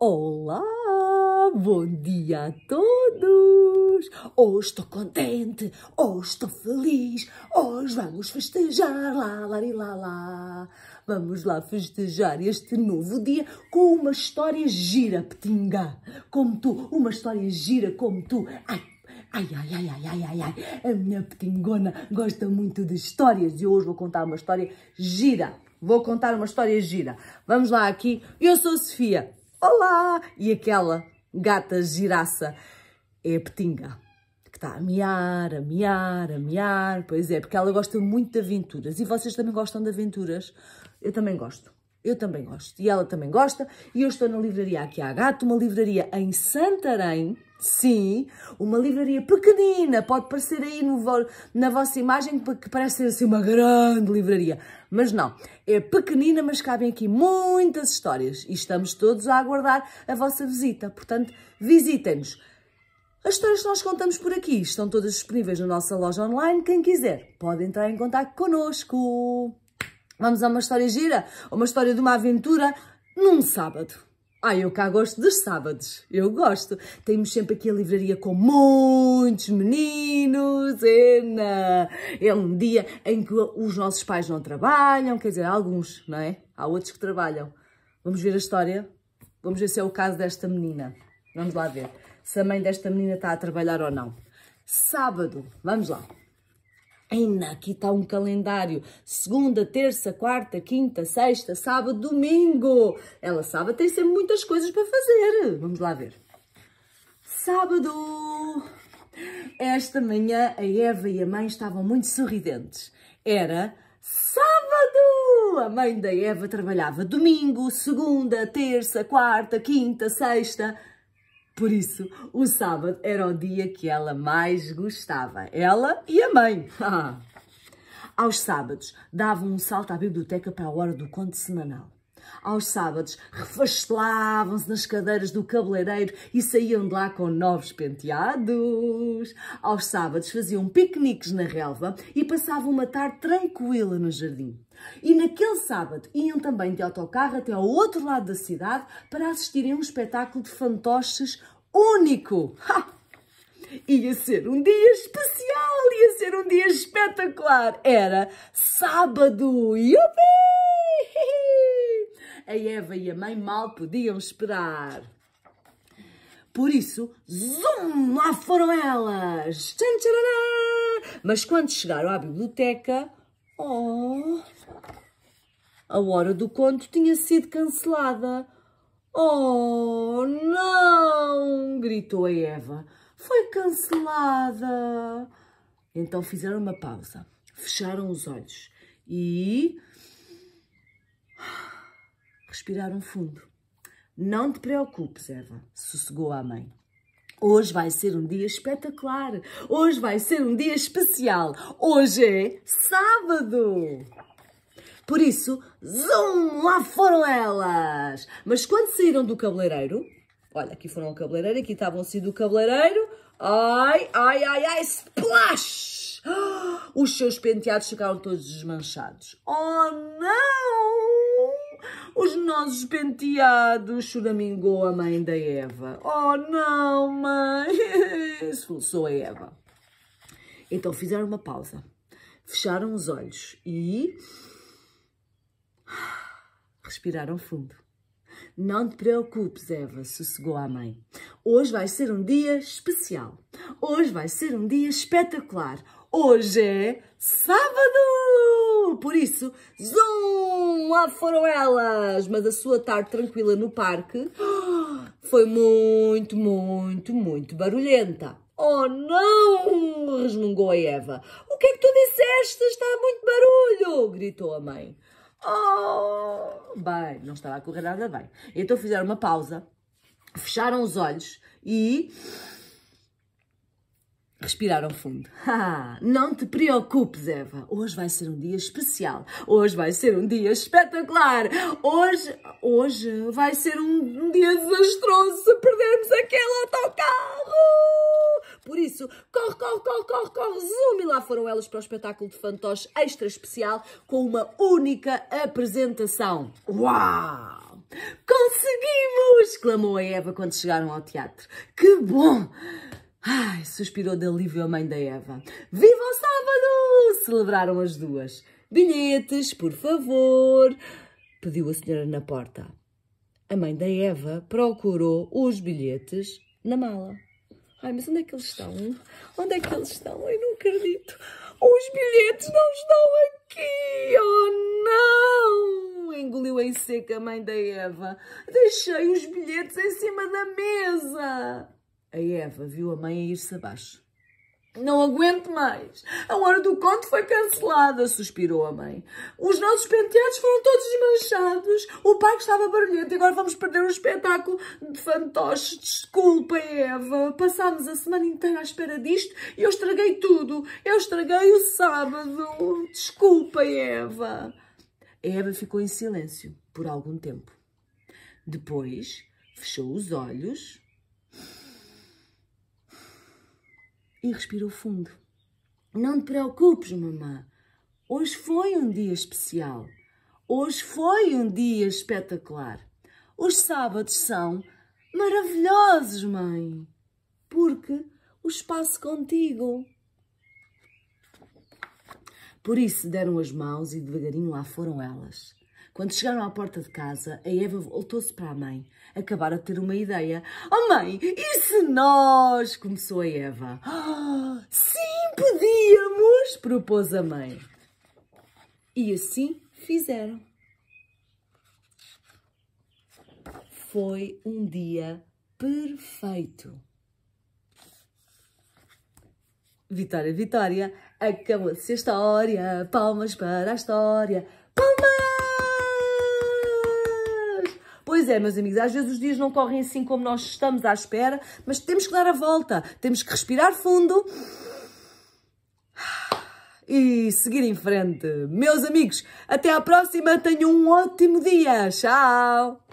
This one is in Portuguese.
Olá, bom dia a todos! Hoje estou contente, hoje estou feliz, hoje vamos festejar, lá, lá, lá, lá. Vamos lá festejar este novo dia com uma história gira, Petinga. Como tu, uma história gira como tu. Ai, Ai, ai, ai, ai, ai, ai, ai, a minha petingona gosta muito de histórias e hoje vou contar uma história gira. Vou contar uma história gira. Vamos lá aqui. Eu sou Sofia, olá! E aquela gata giraça é a Petinga, que está a miar, a miar, a miar. Pois é, porque ela gosta muito de aventuras. E vocês também gostam de aventuras? Eu também gosto. Eu também gosto. E ela também gosta. E eu estou na livraria aqui à Gato, uma livraria em Santarém, Sim, uma livraria pequenina, pode parecer aí no, na vossa imagem que parece ser assim uma grande livraria, mas não, é pequenina, mas cabem aqui muitas histórias e estamos todos a aguardar a vossa visita, portanto, visitem-nos. As histórias que nós contamos por aqui estão todas disponíveis na nossa loja online. Quem quiser pode entrar em contato connosco. Vamos a uma história gira, uma história de uma aventura num sábado. Ah, eu cá gosto dos sábados, eu gosto. Temos sempre aqui a livraria com muitos meninos. É um dia em que os nossos pais não trabalham, quer dizer, alguns, não é? Há outros que trabalham. Vamos ver a história? Vamos ver se é o caso desta menina. Vamos lá ver se a mãe desta menina está a trabalhar ou não. Sábado, vamos lá. Ainda aqui está um calendário. Segunda, terça, quarta, quinta, sexta, sábado, domingo. Ela sábado tem sempre muitas coisas para fazer. Vamos lá ver. Sábado. Esta manhã a Eva e a mãe estavam muito sorridentes. Era sábado. A mãe da Eva trabalhava domingo, segunda, terça, quarta, quinta, sexta. Por isso, o sábado era o dia que ela mais gostava. Ela e a mãe. Ah. Aos sábados, davam um salto à biblioteca para a hora do conto semanal. Aos sábados, refastelavam-se nas cadeiras do cabeleireiro e saíam de lá com novos penteados. Aos sábados, faziam piqueniques na relva e passavam uma tarde tranquila no jardim. E naquele sábado iam também de autocarro até ao outro lado da cidade para assistirem a um espetáculo de fantoches único. Ha! Ia ser um dia especial, ia ser um dia espetacular. Era sábado. Yupi! a Eva e a mãe mal podiam esperar. Por isso, zum, lá foram elas! Mas quando chegaram à biblioteca, oh, a hora do conto tinha sido cancelada. Oh, não! gritou a Eva. Foi cancelada! Então fizeram uma pausa, fecharam os olhos e respirar um fundo. Não te preocupes, Eva, sossegou a mãe. Hoje vai ser um dia espetacular. Hoje vai ser um dia especial. Hoje é sábado. Por isso, zum, lá foram elas. Mas quando saíram do cabeleireiro, olha, aqui foram ao cabeleireiro, aqui estavam a sair do cabeleireiro. Ai, ai, ai, ai, splash! Os seus penteados ficaram todos desmanchados. Oh, não! os nossos penteados, choramingou a mãe da Eva. Oh, não, mãe, Sou a Eva. Então fizeram uma pausa, fecharam os olhos e respiraram fundo. Não te preocupes, Eva, sossegou a mãe. Hoje vai ser um dia especial. Hoje vai ser um dia espetacular. Hoje é sábado! Por isso, zoom! Lá foram elas! Mas a sua tarde tranquila no parque foi muito, muito, muito barulhenta. Oh não! resmungou a Eva. O que é que tu disseste? Está muito barulho! gritou a mãe. Oh! Bem, não estava a correr nada bem. Então fizeram uma pausa, fecharam os olhos e Respiraram fundo. Ah, não te preocupes, Eva. Hoje vai ser um dia especial. Hoje vai ser um dia espetacular. Hoje, hoje vai ser um, dia desastroso se perdermos aquele autocarro. Por isso, corre, corre, corre, corre, corre, zoom! E lá foram elas para o espetáculo de fantoche extra especial com uma única apresentação. Uau! Conseguimos! Clamou a Eva quando chegaram ao teatro. Que bom! Ai, suspirou de alívio a mãe da Eva. Viva o sábado! Celebraram as duas. Bilhetes, por favor! Pediu a senhora na porta. A mãe da Eva procurou os bilhetes na mala. Ai, mas onde é que eles estão? Onde é que eles estão? Eu não acredito. Os bilhetes não estão aqui! Oh, não! Engoliu em seca a mãe da Eva. Deixei os bilhetes em cima da mesa. A Eva viu a mãe a ir-se abaixo. Não aguento mais. A hora do conto foi cancelada, suspirou a mãe. Os nossos penteados foram todos desmanchados. O pai estava barulhento e agora vamos perder o espetáculo de fantoches. Desculpa, Eva. Passámos a semana inteira à espera disto e eu estraguei tudo. Eu estraguei o sábado. Desculpa, Eva. A Eva ficou em silêncio por algum tempo. Depois fechou os olhos e respirou fundo. Não te preocupes, mamã. Hoje foi um dia especial. Hoje foi um dia espetacular. Os sábados são maravilhosos, mãe, porque o espaço contigo. Por isso deram as mãos e devagarinho lá foram elas. Quando chegaram à porta de casa, a Eva voltou-se para a mãe. Acabara de ter uma ideia. Oh mãe, e se nós? Começou a Eva. Oh, sim, podíamos, propôs a mãe. E assim fizeram. Foi um dia perfeito. Vitória, Vitória, acabou-se a história, palmas para a história. Pois é, meus amigos, às vezes os dias não correm assim como nós estamos à espera, mas temos que dar a volta, temos que respirar fundo e seguir em frente. Meus amigos, até à próxima, tenham um ótimo dia. Tchau!